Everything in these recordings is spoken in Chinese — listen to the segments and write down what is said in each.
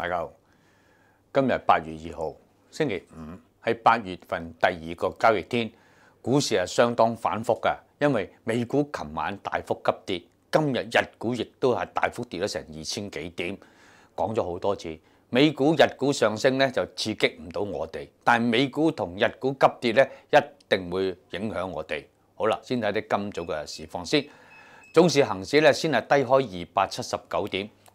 大家好，今日八月二号星期五，喺八月份第二个交易天，股市系相当反复噶，因为美股琴晚大幅急跌，今日日股亦都系大幅跌咗成二千几点，讲咗好多次，美股日股上升咧就刺激唔到我哋，但系美股同日股急跌咧一定会影响我哋。好啦，先睇啲今早嘅市况先，总市行市咧先系低开二百七十九点。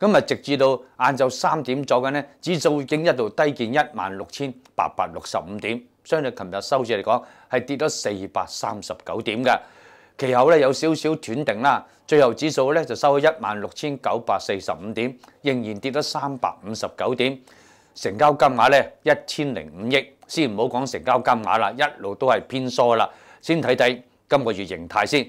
咁啊，直至到晏晝三點左緊咧，指數已經一度低見一萬六千八百六十五點，相對琴日收市嚟講係跌咗四百三十九點嘅。其後咧有少少斷定啦，最後指數咧就收喺一萬六千九百四十五點，仍然跌咗三百五十九點。成交金額咧一千零五億，先唔好講成交金額啦，一路都係偏疏啦。先睇睇今個月形態先。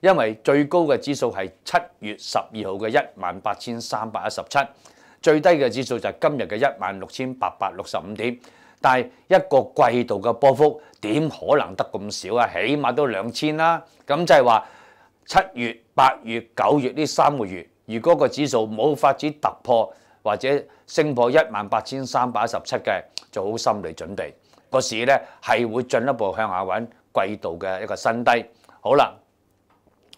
因為最高嘅指數係七月十二號嘅一萬八千三百一十七，最低嘅指數就係今日嘅一萬六千八百六十五點。但係一個季度嘅波幅點可能得咁少啊？起碼都兩千啦。咁就係話七月、八月、九月呢三個月，如果個指數冇法子突破或者升破一萬八千三百一十七嘅，做好心理準備，個市咧係會進一步向下揾季度嘅一個新低。好啦。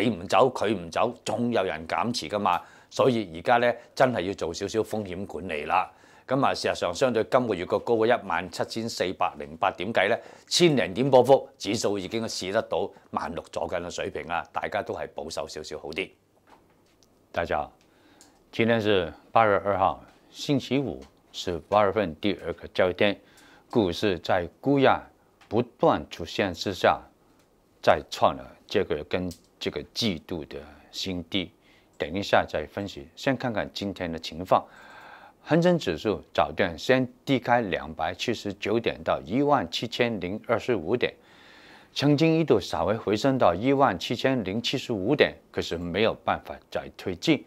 你唔走佢唔走，仲有人減持噶嘛，所以而家咧真係要做少少風險管理啦。咁啊，事實上相對今個月個高嘅一萬七千四百零八點計咧，千零點波幅，指數已經試得到萬六左近嘅水平啊！大家都係保守少少好啲。大家好，今天是八月二號，星期五，是八月份第二個交易天，股市在估壓不斷出現之下，再創了。这个跟这个季度的新低，等一下再分析。先看看今天的情况，恒生指数早段先低开两百七十九点到一万七千零二十五点，曾经一度稍微回升到一万七千零七十五点，可是没有办法再推进，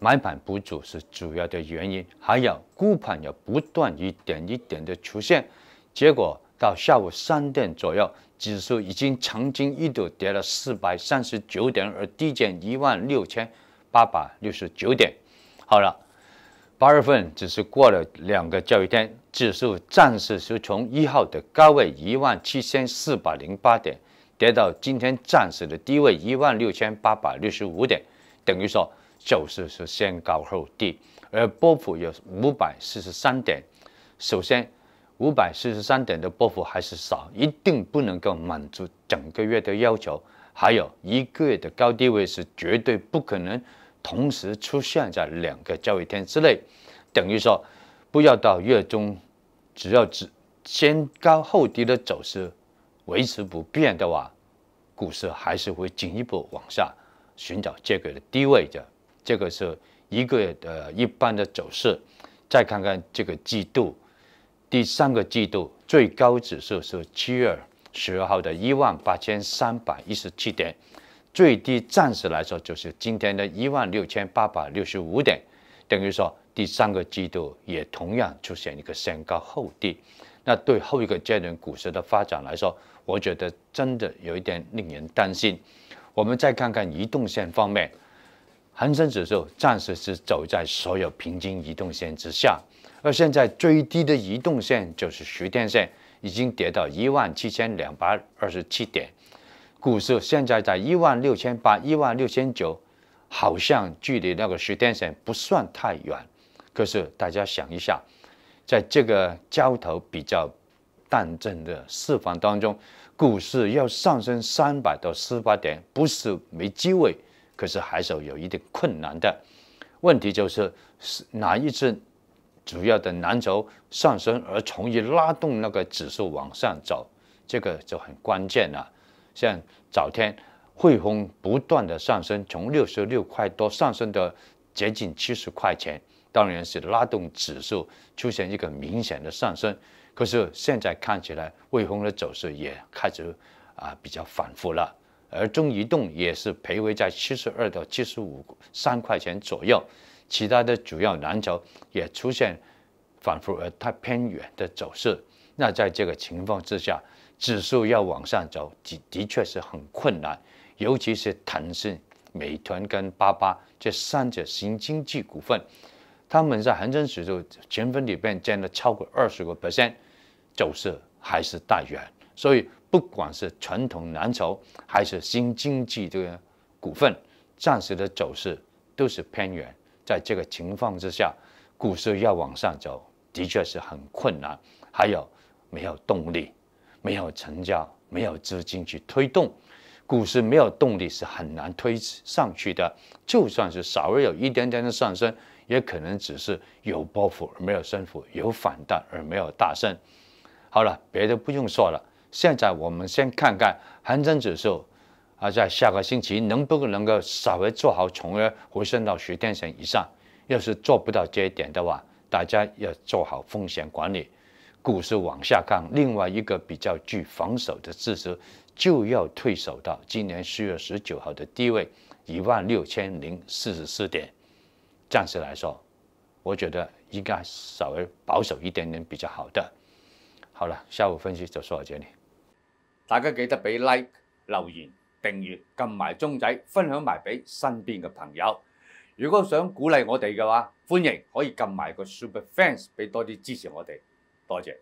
买盘不足是主要的原因，还有沽盘也不断一点一点的出现，结果到下午三点左右。指数已经曾经一度跌了四百三十九点，而低见一万六千八百六十九点。好了，八月份只是过了两个交易天，指数暂时是从一号的高位一万七千四百零八点跌到今天暂时的低位一万六千八百六十五点，等于说走势是先高后低，而波幅有五百四十三点。首先。五百四十三点的波幅还是少，一定不能够满足整个月的要求。还有一个月的高低位是绝对不可能同时出现在两个交易天之内。等于说，不要到月中，只要只先高后低的走势维持不变的话，股市还是会进一步往下寻找这个的低位的。这个是一个月的一般的走势。再看看这个季度。第三个季度最高指数是七月十二号的一万八千三百一十七点，最低暂时来说就是今天的一万六千八百六十五点，等于说第三个季度也同样出现一个先高后低。那对后一个阶段股市的发展来说，我觉得真的有一点令人担心。我们再看看移动线方面。恒生指数暂时是走在所有平均移动线之下，而现在最低的移动线就是十天线，已经跌到一万七千两百二十七点，股市现在在一万六千八、一万六千九，好像距离那个十天线不算太远。可是大家想一下，在这个交投比较淡镇的市场当中，股市要上升三百到四百点，不是没机会。可是还是有一定困难的，问题就是哪一只主要的蓝筹上升而从一拉动那个指数往上走，这个就很关键了。像早天汇丰不断的上升，从六十六块多上升到接近七十块钱，当然是拉动指数出现一个明显的上升。可是现在看起来汇丰的走势也开始啊比较反复了。而中移动也是徘徊在七十二到七十五三块钱左右，其他的主要蓝筹也出现反复而太偏远的走势。那在这个情况之下，指数要往上走的的确是很困难，尤其是腾讯、美团跟八八这三者新经济股份，他们在恒生指数前分里边占了超过二十个 percent，走势还是太远，所以。不管是传统蓝筹还是新经济这个股份，暂时的走势都是偏远。在这个情况之下，股市要往上走，的确是很困难，还有没有动力，没有成交，没有资金去推动，股市没有动力是很难推上去的。就算是稍微有一点点的上升，也可能只是有波幅而没有升幅，有反弹而没有大升。好了，别的不用说了。现在我们先看看恒生指数，啊，在下个星期能不能够稍微做好，从而回升到十天线以上？要是做不到这一点的话，大家要做好风险管理。股市往下看，另外一个比较具防守的事实，就要退守到今年四月十九号的低位，一万六千零四十四点。暂时来说，我觉得应该稍微保守一点点比较好的。好了，下午分析就说到这里。大家记得俾 like、留言、订阅、揿埋钟仔、分享埋俾身边嘅朋友。如果想鼓励我哋嘅话，欢迎可以揿埋个 Super Fans 俾多啲支持我哋，多谢。